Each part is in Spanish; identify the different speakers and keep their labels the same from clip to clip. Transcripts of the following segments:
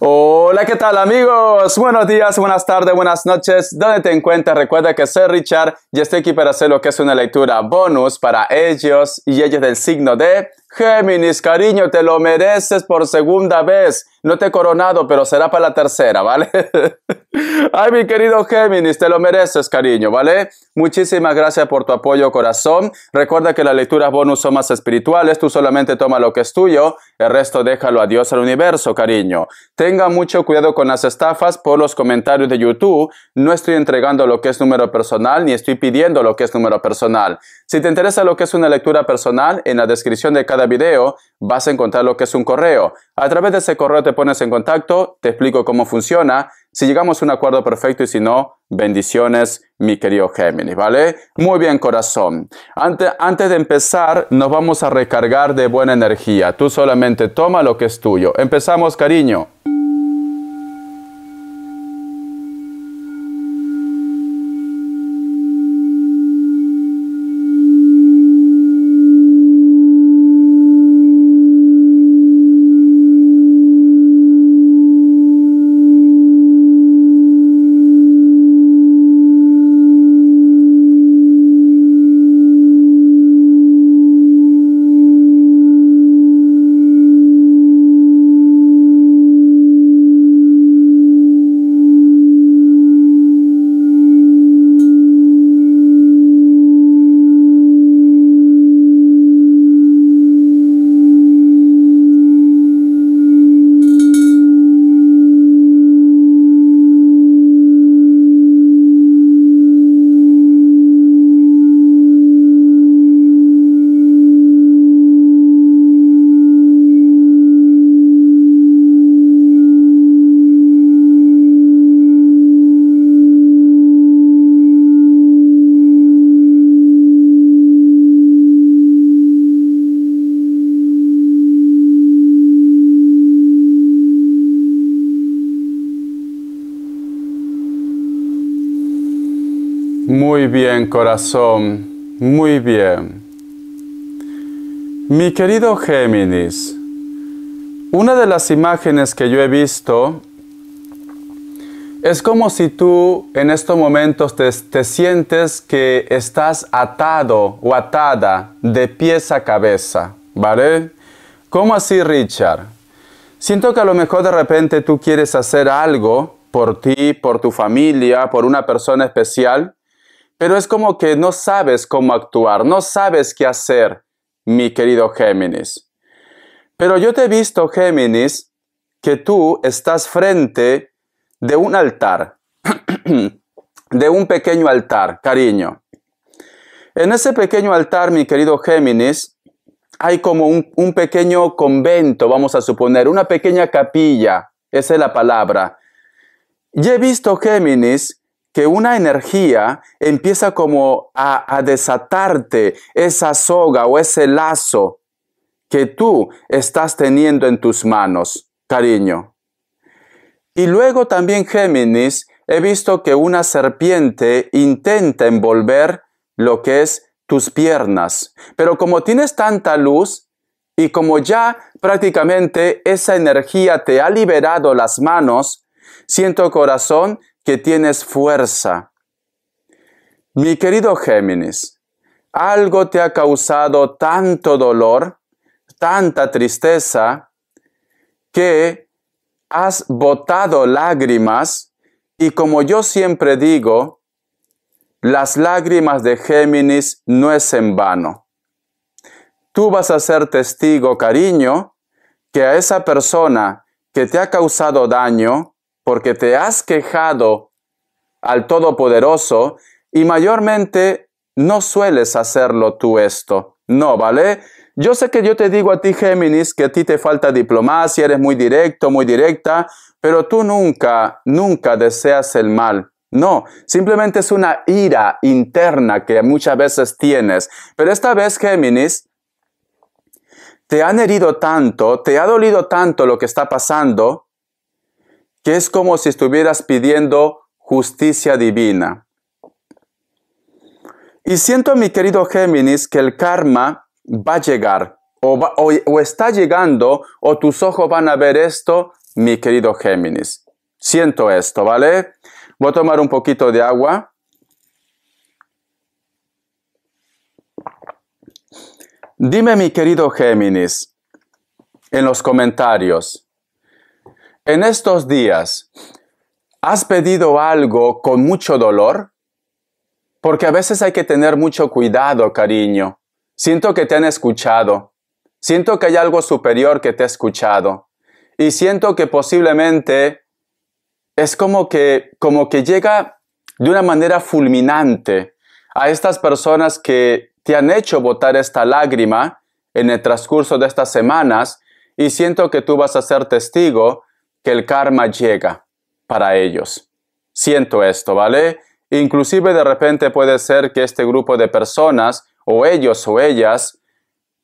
Speaker 1: Hola, ¿qué tal amigos? Buenos días, buenas tardes, buenas noches. ¿dónde te encuentras, recuerda que soy Richard y estoy aquí para hacer lo que es una lectura bonus para ellos y ellas del signo de Géminis, cariño, te lo mereces por segunda vez. No te he coronado, pero será para la tercera, ¿vale? Ay, mi querido Géminis, te lo mereces, cariño, ¿vale? Muchísimas gracias por tu apoyo, corazón. Recuerda que las lecturas bonus son más espirituales, tú solamente toma lo que es tuyo, el resto déjalo a Dios al universo, cariño. Tenga mucho cuidado con las estafas por los comentarios de YouTube. No estoy entregando lo que es número personal ni estoy pidiendo lo que es número personal. Si te interesa lo que es una lectura personal, en la descripción de cada video vas a encontrar lo que es un correo. A través de ese correo te pones en contacto, te explico cómo funciona. Si llegamos a un acuerdo perfecto y si no, bendiciones, mi querido Géminis, ¿vale? Muy bien, corazón. antes de empezar, nos vamos a recargar de buena energía. Tú solamente toma lo que es tuyo. Empezamos, cariño. bien, corazón, muy bien. Mi querido Géminis, una de las imágenes que yo he visto es como si tú en estos momentos te, sientes que estás atado o atada de pies a cabeza, ¿vale? ¿Cómo así, Richard? Siento que a lo mejor de repente tú quieres hacer algo por ti, por tu familia, por una persona especial, pero es como que no sabes cómo actuar, no sabes qué hacer, mi querido Géminis. Pero yo te he visto, Géminis, que tú estás frente de un altar, de un pequeño altar, cariño. En ese pequeño altar, mi querido Géminis, hay como un, pequeño convento, vamos a suponer, una pequeña capilla, esa es la palabra. Y he visto, Géminis, que una energía empieza como a, desatarte esa soga o ese lazo que tú estás teniendo en tus manos, cariño. Y luego también Géminis, he visto que una serpiente intenta envolver lo que es tus piernas, pero como tienes tanta luz y como ya prácticamente esa energía te ha liberado las manos, siento corazón que tienes fuerza. Mi querido Géminis, algo te ha causado tanto dolor, tanta tristeza, que has botado lágrimas y como yo siempre digo, las lágrimas de Géminis no es en vano. Tú vas a ser testigo, cariño, que a esa persona que te ha causado daño, porque te has quejado al Todopoderoso y mayormente no sueles hacerlo tú esto. No, ¿vale? Yo sé que yo te digo a ti, Géminis, que a ti te falta diplomacia, eres muy directo, muy directa, pero tú nunca, nunca deseas el mal. No, simplemente es una ira interna que muchas veces tienes. Pero esta vez, Géminis, te han herido tanto, te ha dolido tanto lo que está pasando, que es como si estuvieras pidiendo justicia divina. Y siento, mi querido Géminis, que el karma va a llegar, o, está llegando, o tus ojos van a ver esto, mi querido Géminis. Siento esto, ¿vale? Voy a tomar un poquito de agua. Dime, mi querido Géminis, en los comentarios, en estos días, ¿has pedido algo con mucho dolor? Porque a veces hay que tener mucho cuidado, cariño. Siento que te han escuchado. Siento que hay algo superior que te ha escuchado. Y siento que posiblemente es como que, como que llega de una manera fulminante a estas personas que te han hecho botar esta lágrima en el transcurso de estas semanas y siento que tú vas a ser testigo que el karma llega para ellos. Siento esto, ¿vale? Inclusive de repente puede ser que este grupo de personas, o ellos o ellas,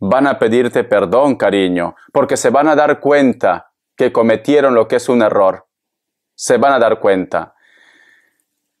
Speaker 1: van a pedirte perdón, cariño, porque se van a dar cuenta que cometieron lo que es un error. Se van a dar cuenta.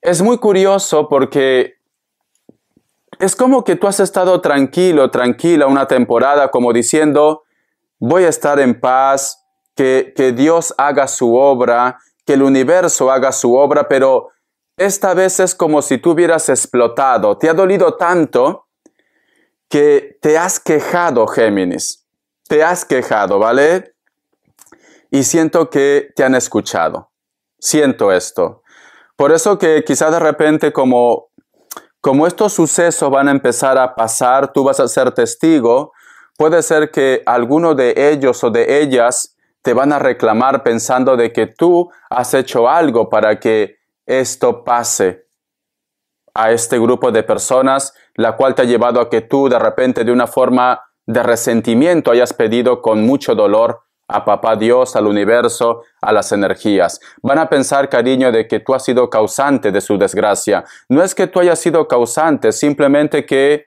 Speaker 1: Es muy curioso porque es como que tú has estado tranquilo, tranquila una temporada, como diciendo, voy a estar en paz, que, Dios haga su obra, que el universo haga su obra, pero esta vez es como si tú hubieras explotado. Te ha dolido tanto que te has quejado, Géminis. Te has quejado, ¿vale? Y siento que te han escuchado. Siento esto. Por eso que quizás de repente como, como estos sucesos van a empezar a pasar, tú vas a ser testigo, puede ser que alguno de ellos o de ellas te van a reclamar pensando de que tú has hecho algo para que esto pase a este grupo de personas, la cual te ha llevado a que tú de repente de una forma de resentimiento hayas pedido con mucho dolor a papá Dios, al universo, a las energías. Van a pensar, cariño, de que tú has sido causante de su desgracia. No es que tú hayas sido causante, simplemente que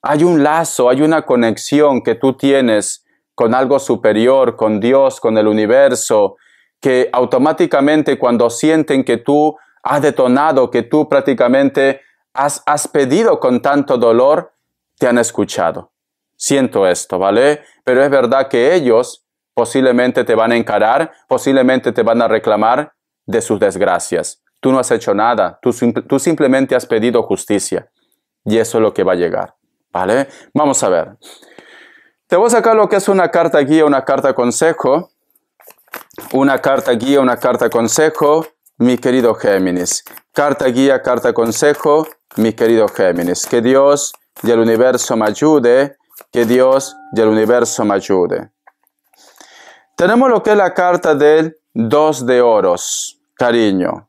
Speaker 1: hay un lazo, hay una conexión que tú tienes con algo superior, con Dios, con el universo, que automáticamente cuando sienten que tú has detonado, que tú prácticamente has, pedido con tanto dolor, te han escuchado. Siento esto, ¿vale? Pero es verdad que ellos posiblemente te van a encarar, posiblemente te van a reclamar de sus desgracias. Tú no has hecho nada, tú, tú simplemente has pedido justicia. Y eso es lo que va a llegar, ¿vale? Vamos a ver. Te voy a sacar lo que es una carta guía, una carta consejo. Una carta guía, una carta consejo, mi querido Géminis. Carta guía, carta consejo, mi querido Géminis. Que Dios y el universo me ayude. Que Dios y el universo me ayude. Tenemos lo que es la carta del dos de oros, cariño.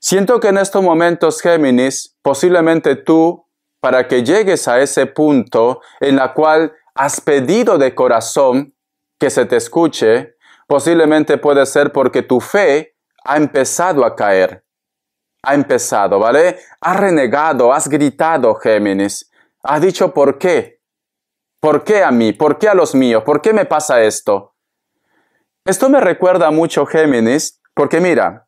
Speaker 1: Siento que en estos momentos, Géminis, posiblemente tú, para que llegues a ese punto en la cual has pedido de corazón que se te escuche, posiblemente puede ser porque tu fe ha empezado a caer. Ha empezado, ¿vale? Has renegado, has gritado, Géminis. Has dicho, ¿por qué? ¿Por qué a mí? ¿Por qué a los míos? ¿Por qué me pasa esto? Esto me recuerda mucho, Géminis, porque mira,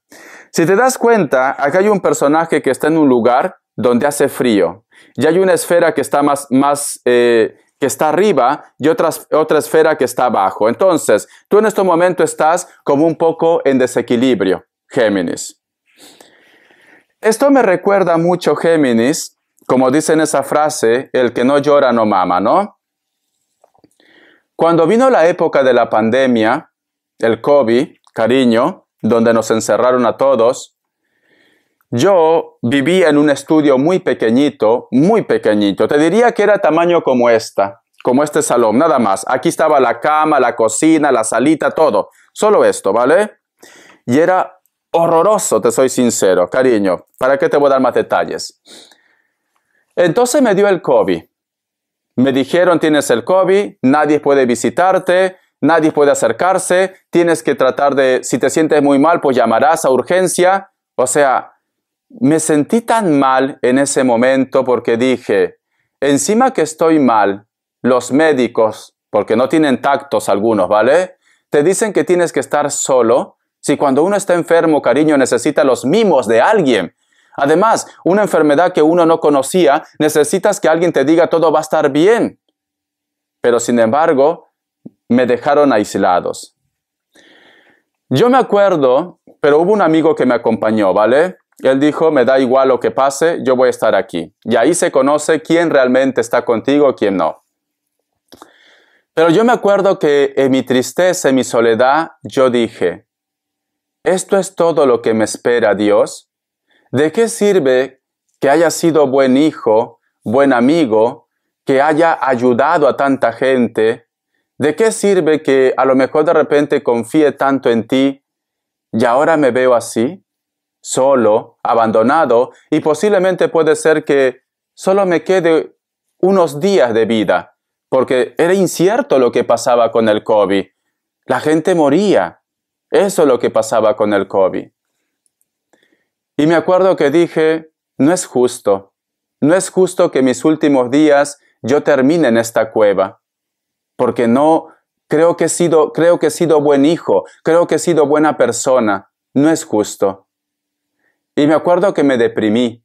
Speaker 1: si te das cuenta, acá hay un personaje que está en un lugar donde hace frío. Y hay una esfera que está más, más eh, que está arriba y otra, otra esfera que está abajo. Entonces, tú en este momento estás como un poco en desequilibrio, Géminis. Esto me recuerda mucho, Géminis, como dice en esa frase, el que no llora no mama, ¿no? Cuando vino la época de la pandemia, el COVID, cariño, donde nos encerraron a todos, yo vivía en un estudio muy pequeñito, muy pequeñito. Te diría que era tamaño como esta, como este salón, nada más. Aquí estaba la cama, la cocina, la salita, todo. Solo esto, ¿vale? Y era horroroso, te soy sincero, cariño. ¿Para qué te voy a dar más detalles? Entonces me dio el COVID. Me dijeron, tienes el COVID, nadie puede visitarte, nadie puede acercarse, tienes que tratar de, si te sientes muy mal, pues llamarás a urgencia. O sea, me sentí tan mal en ese momento porque dije, encima que estoy mal, los médicos, porque no tienen tactos algunos, ¿vale? Te dicen que tienes que estar solo. Si cuando uno está enfermo, cariño, necesita los mimos de alguien. Además, una enfermedad que uno no conocía, necesitas que alguien te diga todo va a estar bien. Pero sin embargo, me dejaron aislados. Yo me acuerdo, pero hubo un amigo que me acompañó, ¿vale? Él dijo, me da igual lo que pase, yo voy a estar aquí. Y ahí se conoce quién realmente está contigo y quién no. Pero yo me acuerdo que en mi tristeza, en mi soledad, yo dije, ¿esto es todo lo que me espera Dios? ¿De qué sirve que haya sido buen hijo, buen amigo, que haya ayudado a tanta gente? ¿De qué sirve que a lo mejor de repente confíe tanto en ti y ahora me veo así? solo, abandonado y posiblemente puede ser que solo me quede unos días de vida, porque era incierto lo que pasaba con el COVID. La gente moría. Eso es lo que pasaba con el COVID. Y me acuerdo que dije, no es justo, no es justo que mis últimos días yo termine en esta cueva, porque no creo que he sido, creo que he sido buen hijo, creo que he sido buena persona, no es justo. Y me acuerdo que me deprimí,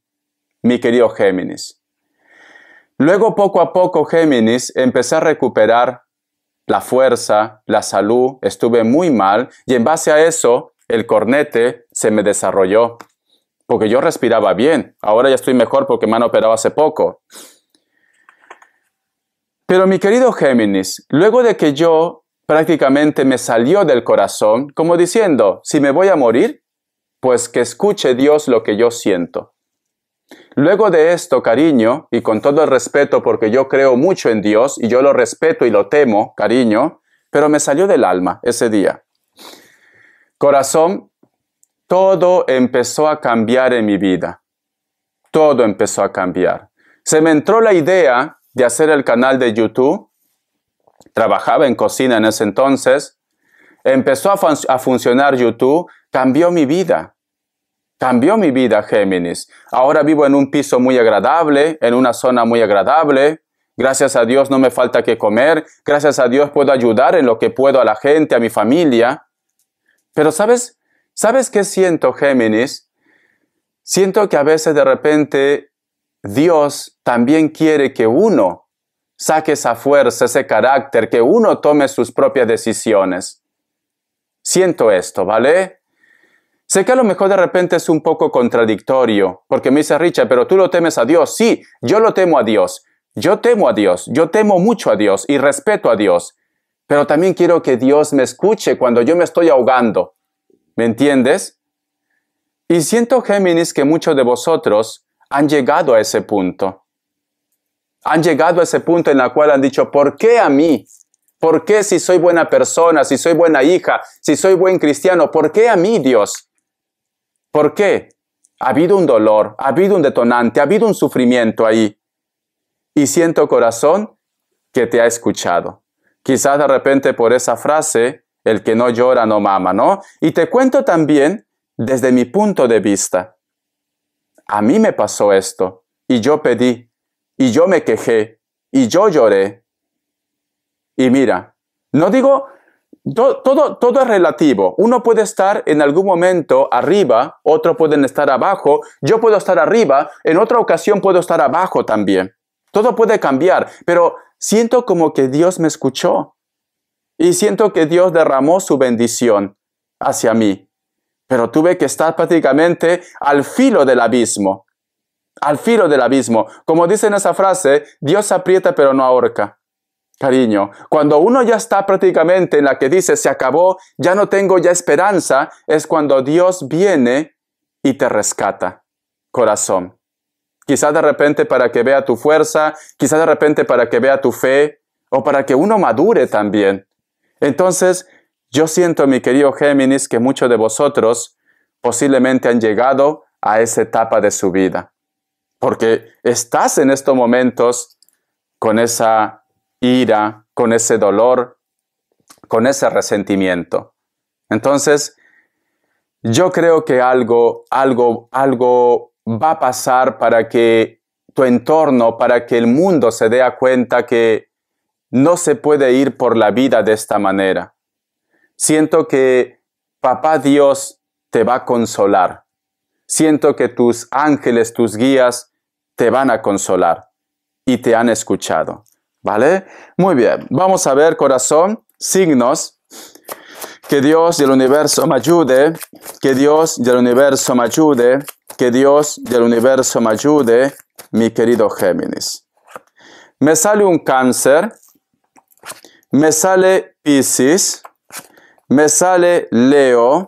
Speaker 1: mi querido Géminis. Luego poco a poco, Géminis, empecé a recuperar la fuerza, la salud, estuve muy mal y en base a eso el cornete se me desarrolló, porque yo respiraba bien, ahora ya estoy mejor porque me han operado hace poco. Pero mi querido Géminis, luego de que yo prácticamente me salió del corazón, como diciendo, si me voy a morir, pues que escuche Dios lo que yo siento. Luego de esto, cariño, y con todo el respeto porque yo creo mucho en Dios y yo lo respeto y lo temo, cariño, pero me salió del alma ese día. Corazón, todo empezó a cambiar en mi vida. Todo empezó a cambiar. Se me entró la idea de hacer el canal de YouTube. Trabajaba en cocina en ese entonces empezó a, funcionar YouTube, cambió mi vida. Cambió mi vida, Géminis. Ahora vivo en un piso muy agradable, en una zona muy agradable. Gracias a Dios no me falta que comer. Gracias a Dios puedo ayudar en lo que puedo a la gente, a mi familia. Pero ¿sabes? ¿Sabes qué siento, Géminis? Siento que a veces de repente Dios también quiere que uno saque esa fuerza, ese carácter, que uno tome sus propias decisiones. Siento esto, ¿vale? Sé que a lo mejor de repente es un poco contradictorio, porque me dice Richard, pero tú lo temes a Dios. Sí, yo lo temo a Dios. Yo temo a Dios, yo temo mucho a Dios y respeto a Dios, pero también quiero que Dios me escuche cuando yo me estoy ahogando. ¿Me entiendes? Y siento, Géminis, que muchos de vosotros han llegado a ese punto. Han llegado a ese punto en el cual han dicho, ¿por qué a mí? ¿Por qué si soy buena persona, si soy buena hija, si soy buen cristiano, por qué a mí Dios? ¿Por qué? Ha habido un dolor, ha habido un detonante, ha habido un sufrimiento ahí. Y siento corazón que te ha escuchado. Quizás de repente por esa frase, el que no llora no mama, ¿no? Y te cuento también desde mi punto de vista. A mí me pasó esto, y yo pedí, y yo me quejé, y yo lloré, y mira, no digo, todo, todo, es relativo. Uno puede estar en algún momento arriba, otro pueden estar abajo, yo puedo estar arriba, en otra ocasión puedo estar abajo también. Todo puede cambiar, pero siento como que Dios me escuchó y siento que Dios derramó su bendición hacia mí. Pero tuve que estar prácticamente al filo del abismo, al filo del abismo. Como dice en esa frase, Dios aprieta pero no ahorca cariño. Cuando uno ya está prácticamente en la que dice, se acabó, ya no tengo ya esperanza, es cuando Dios viene y te rescata, corazón. Quizás de repente para que vea tu fuerza, quizás de repente para que vea tu fe, o para que uno madure también. Entonces, yo siento, mi querido Géminis, que muchos de vosotros posiblemente han llegado a esa etapa de su vida, porque estás en estos momentos con esa ira, con ese dolor, con ese resentimiento. Entonces, yo creo que algo, algo, algo va a pasar para que tu entorno, para que el mundo se dé cuenta que no se puede ir por la vida de esta manera. Siento que Papá Dios te va a consolar. Siento que tus ángeles, tus guías, te van a consolar y te han escuchado. ¿Vale? Muy bien, vamos a ver, corazón, signos. Que Dios y el universo me ayude, que Dios del universo me ayude, que Dios del universo me ayude, mi querido Géminis. Me sale un cáncer, me sale Piscis, me sale Leo,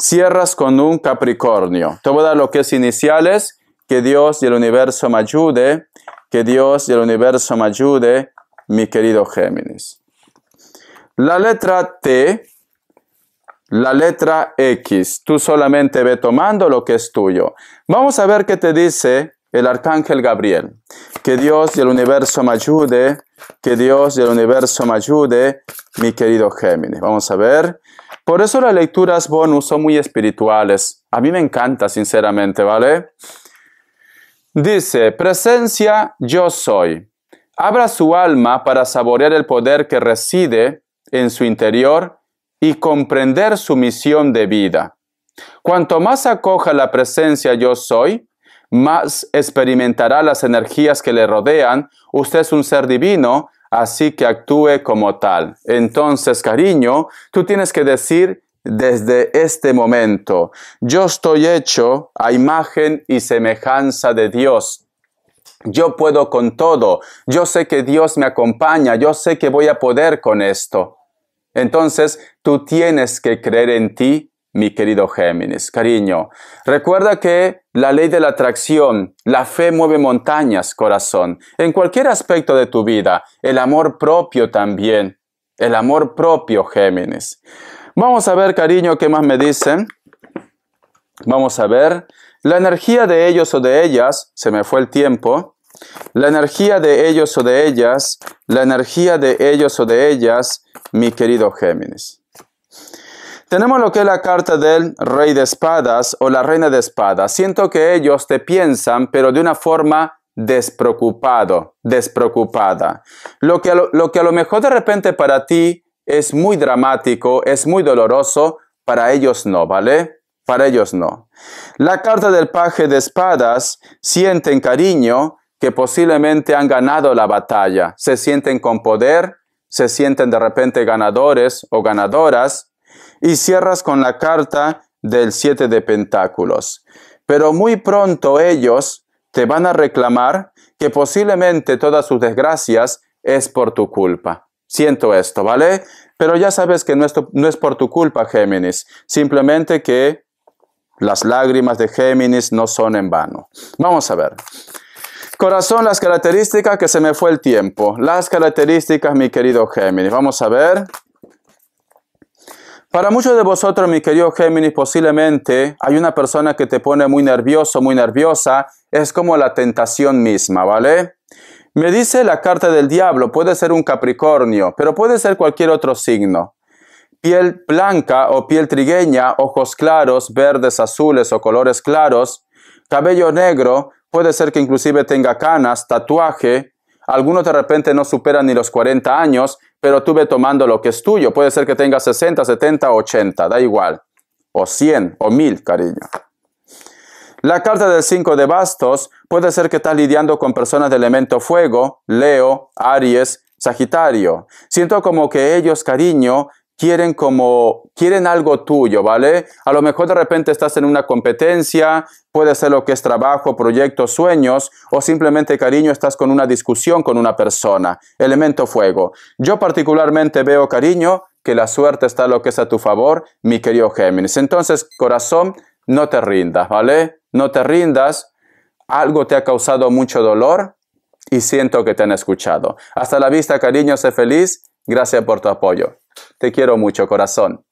Speaker 1: cierras con un Capricornio. Te voy a dar lo que es iniciales, que Dios y el universo me ayude, que Dios y el universo me ayude, mi querido Géminis. La letra T, la letra X. Tú solamente ve tomando lo que es tuyo. Vamos a ver qué te dice el arcángel Gabriel. Que Dios y el universo me ayude, que Dios y el universo me ayude, mi querido Géminis. Vamos a ver. Por eso las lecturas bonus son muy espirituales. A mí me encanta, sinceramente, ¿vale? Dice, presencia yo soy. Abra su alma para saborear el poder que reside en su interior y comprender su misión de vida. Cuanto más acoja la presencia yo soy, más experimentará las energías que le rodean. Usted es un ser divino, así que actúe como tal. Entonces, cariño, tú tienes que decir, desde este momento. Yo estoy hecho a imagen y semejanza de Dios. Yo puedo con todo. Yo sé que Dios me acompaña. Yo sé que voy a poder con esto. Entonces, tú tienes que creer en ti, mi querido Géminis. Cariño, recuerda que la ley de la atracción, la fe mueve montañas, corazón. En cualquier aspecto de tu vida, el amor propio también. El amor propio, Géminis. Vamos a ver, cariño, qué más me dicen. Vamos a ver. La energía de ellos o de ellas, se me fue el tiempo. La energía de ellos o de ellas, la energía de ellos o de ellas, mi querido Géminis. Tenemos lo que es la carta del rey de espadas o la reina de espadas. Siento que ellos te piensan, pero de una forma despreocupado, despreocupada. Lo que, lo que a lo mejor de repente para ti es muy dramático, es muy doloroso, para ellos no, ¿vale? Para ellos no. La carta del paje de espadas sienten cariño que posiblemente han ganado la batalla, se sienten con poder, se sienten de repente ganadores o ganadoras, y cierras con la carta del siete de pentáculos. Pero muy pronto ellos te van a reclamar que posiblemente todas sus desgracias es por tu culpa. Siento esto, ¿vale? Pero ya sabes que no es, por tu culpa, Géminis. Simplemente que las lágrimas de Géminis no son en vano. Vamos a ver. Corazón, las características que se me fue el tiempo. Las características, mi querido Géminis. Vamos a ver. Para muchos de vosotros, mi querido Géminis, posiblemente hay una persona que te pone muy nervioso, muy nerviosa. Es como la tentación misma, ¿vale? Me dice la carta del diablo, puede ser un Capricornio, pero puede ser cualquier otro signo. Piel blanca o piel trigueña, ojos claros, verdes, azules o colores claros, cabello negro, puede ser que inclusive tenga canas, tatuaje, algunos de repente no superan ni los 40 años, pero tú tomando lo que es tuyo, puede ser que tenga 60, 70, 80, da igual, o 100 o 1000, cariño. La carta del 5 de bastos puede ser que estás lidiando con personas de elemento fuego, Leo, Aries, Sagitario. Siento como que ellos, cariño, quieren como, quieren algo tuyo, ¿vale? A lo mejor de repente estás en una competencia, puede ser lo que es trabajo, proyectos, sueños, o simplemente cariño, estás con una discusión con una persona. Elemento fuego. Yo particularmente veo cariño, que la suerte está lo que es a tu favor, mi querido Géminis. Entonces, corazón, no te rindas, ¿vale? No te rindas, algo te ha causado mucho dolor y siento que te han escuchado. Hasta la vista, cariño, sé feliz. Gracias por tu apoyo. Te quiero mucho, corazón.